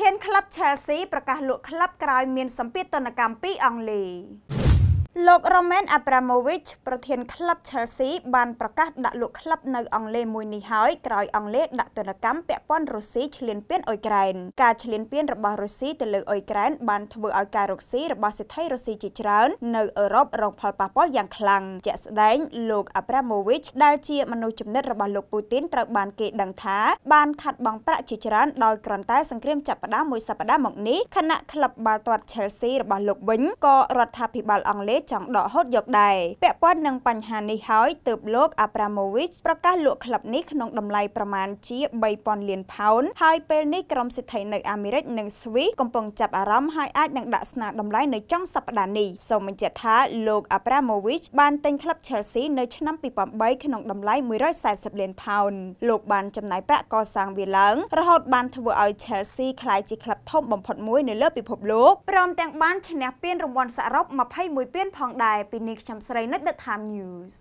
ធានក្លឹប Chelsea ប្រកាសលក់ក្លឹបក្រោយមានសម្ពាធទណ្ឌកម្មពីអង់គ្លេសលោករ៉ូមែនអាប់រ៉ាម៉ូវីចប្រធានក្លឹប Chelsea បានប្រកាសដាក់លោកក្លឹបនៅអង់គ្លេសមួយនេះហើយក្រោយអង់គ្លេសដាក់ទណ្ឌកម្មពាក់ព័ន្ធរុស្ស៊ីឈ្លានពានអ៊ុយក្រែនការឈ្លានពានរបស់រុស្ស៊ីទៅលើអ៊ុយក្រែនបានធ្វើឲ្យការរកស៊ីរបស់សេដ្ឋីរុស្ស៊ីជាច្រើននៅអឺរ៉ុបរងផលប៉ះពាល់យ៉ាងខ្លាំងជាក់ស្ដែងលោកអាប់រ៉ាម៉ូវីចដែលជាមនុស្សចំណិតរបស់លោកពូទីនត្រូវបានគេដឹងថាបានខាត់បង់ប្រាក់ជាច្រើនដោយគ្រាន់តែសង្គ្រាមចាប់ផ្ដើមមួយសប្ដាហ៍មកនេះខណៈក្លឹបបាល់ទាត់ Chelsea របស់លោកវិញក៏រដ្ឋាភិបាលអង់គ្លេសចង់ដកហូតយកដែរពាក់ព័ន្ធនឹងបញ្ហានេះហើយទើបលោក Abramovich ប្រកាសលក់ក្លឹបនេះក្នុងតម្លៃប្រមាណជា3000លានផោនហើយពេលនេះក្រុមសិទ្ធិនៅអាមេរិកនិងស្វីសកំពុងចាប់អារម្មណ៍ហើយអាចនឹងដាក់ស្នើតម្លៃនៅចុងសប្តាហ៍នេះសូមបញ្ជាក់ថាលោក Abramovich បានទិញក្លឹប Chelsea នៅឆ្នាំ2008ក្នុងតម្លៃ140លានផោនលោកបានចំណាយប្រាក់កសាងវាឡើងរហូតបានធ្វើឲ្យ Chelsea ក្លាយជាក្លឹបធំបំផុតមួយនៅលើពិភពលោកព្រមទាំងបានឈ្នះពានរង្វាន់សរុប21ពានផងដែរពីនេះខ្ញុំស្រីនិច The Time News